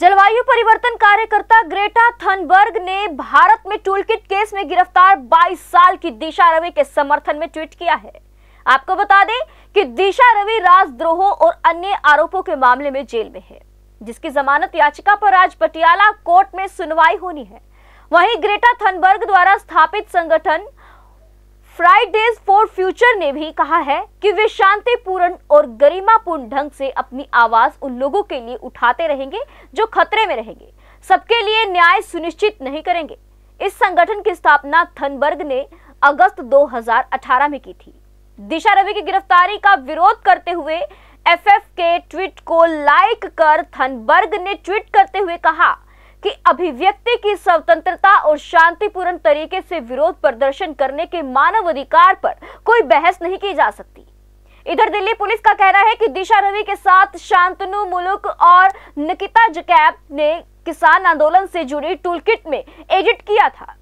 जलवायु परिवर्तन कार्यकर्ता ग्रेटा थनबर्ग ने भारत में टूलकिट केस में गिरफ्तार 22 साल की दिशा रवि के समर्थन में ट्वीट किया है आपको बता दें कि दिशा रवि राजद्रोहों और अन्य आरोपों के मामले में जेल में है जिसकी जमानत याचिका पर आज पटियाला कोर्ट में सुनवाई होनी है वहीं ग्रेटा थनबर्ग द्वारा स्थापित संगठन फ्राइडेज फॉर फ्यूचर ने भी कहा है कि वे शांतिपूर्ण और गरिमापूर्ण ढंग से अपनी आवाज उन लोगों के लिए उठाते रहेंगे जो खतरे में रहेंगे सबके लिए न्याय सुनिश्चित नहीं करेंगे इस संगठन की स्थापना थनबर्ग ने अगस्त 2018 में की थी दिशा रवि की गिरफ्तारी का विरोध करते हुए एफएफ के ट्वीट को लाइक कर थनबर्ग ने ट्वीट करते हुए कहा कि अभिव्यक्ति की स्वतंत्रता और शांतिपूर्ण तरीके से विरोध प्रदर्शन करने के मानव अधिकार पर कोई बहस नहीं की जा सकती इधर दिल्ली पुलिस का कहना है कि दिशा रवि के साथ शांतनु मुलुक और निकिता जकैब ने किसान आंदोलन से जुड़ी टूलकिट में एडिट किया था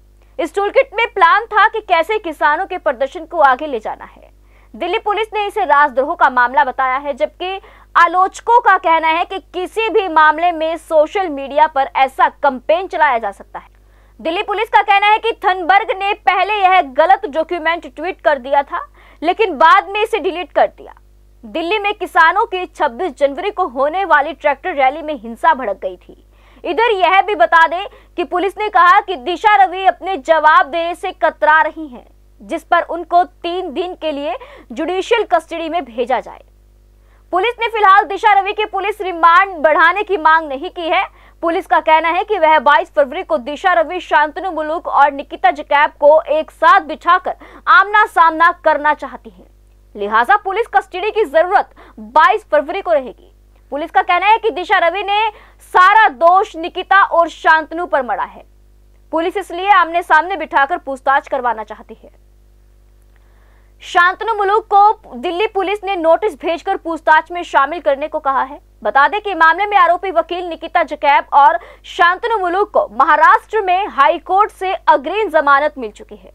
इस टूलकिट में प्लान था कि कैसे किसानों के प्रदर्शन को आगे ले जाना है दिल्ली पुलिस ने इसे राजद्रोह का मामला बताया है जबकि आलोचकों का कहना है कि किसी भी मामले में सोशल मीडिया पर ऐसा कंपेन चलाया जा सकता है दिल्ली पुलिस का कहना है कि थनबर्ग ने पहले यह गलत डॉक्यूमेंट ट्वीट कर दिया था लेकिन बाद में इसे डिलीट कर दिया दिल्ली में किसानों की 26 जनवरी को होने वाली ट्रैक्टर रैली में हिंसा भड़क गई थी इधर यह भी बता दें कि पुलिस ने कहा कि दिशा रवि अपने जवाब देने से कतरा रही हैं जिस पर उनको तीन दिन के लिए जुडिशियल कस्टडी में भेजा जाए पुलिस ने फिलहाल दिशा रवि की पुलिस रिमांड बढ़ाने की मांग नहीं की है पुलिस का कहना है कि वह 22 फरवरी को दिशा रवि शांतनु मुलुक और निकिता जकैब को एक साथ बिछाकर आमना सामना करना चाहती है लिहाजा पुलिस कस्टडी की जरूरत 22 फरवरी को रहेगी पुलिस का कहना है कि दिशा रवि ने सारा दोष निकिता और शांतनु पर मरा है पुलिस इसलिए आमने सामने बिठाकर पूछताछ करवाना चाहती है शांतनु मुलुक को दिल्ली पुलिस ने नोटिस भेजकर पूछताछ में शामिल करने को कहा है बता दें कि मामले में आरोपी वकील निकिता जकैब और शांतनु मुलुक को महाराष्ट्र में हाईकोर्ट से अग्रिम जमानत मिल चुकी है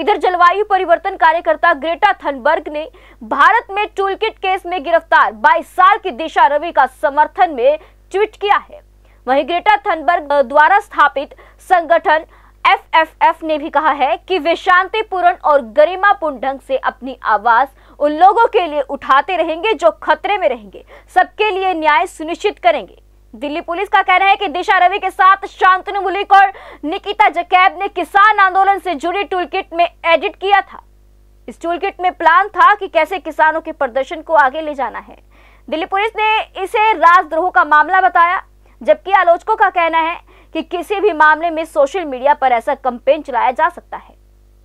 इधर जलवायु परिवर्तन कार्यकर्ता ग्रेटा थनबर्ग ने भारत में टूलकिट केस में गिरफ्तार 22 साल की दिशा रवि का समर्थन में ट्वीट किया है वहीं ग्रेटा थनबर्ग द्वारा स्थापित संगठन एफएफएफ ने भी कहा है कि वे शांतिपूर्ण और गरिमापूर्ण ढंग से अपनी आवाज उन लोगों के लिए उठाते रहेंगे जो खतरे में रहेंगे सबके लिए न्याय सुनिश्चित करेंगे दिल्ली पुलिस का कहना है कि दिशा रवि के साथ शांतनु मलिक और निकिता जकैब ने किसान आंदोलन से जुड़ी टूलकिट में एडिट किया था इस टूलकिट में प्लान था कि कैसे किसानों के प्रदर्शन को आगे ले जाना है दिल्ली पुलिस ने इसे राजद्रोह का मामला बताया जबकि आलोचकों का कहना है कि किसी भी मामले में सोशल मीडिया पर ऐसा कंपेन चलाया जा सकता है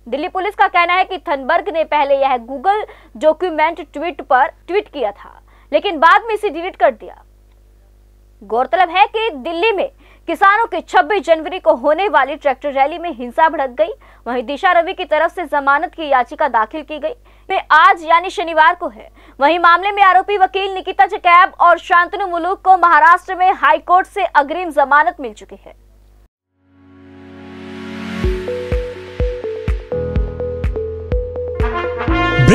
दिल्ली पुलिस का कहना है कि थनबर्ग ने पहले यह गूगल डॉक्यूमेंट ट्वीट पर ट्वीट किया था लेकिन बाद में इसे डिलीट कर दिया गौरतलब है कि दिल्ली में किसानों की 26 जनवरी को होने वाली ट्रैक्टर रैली में हिंसा भड़क गई वहीं दिशा रवि की तरफ से जमानत की याचिका दाखिल की गई वे आज यानी शनिवार को है वहीं मामले में आरोपी वकील निकिता जकैब और शांतनु मुलूक को महाराष्ट्र में हाईकोर्ट से अग्रिम जमानत मिल चुकी है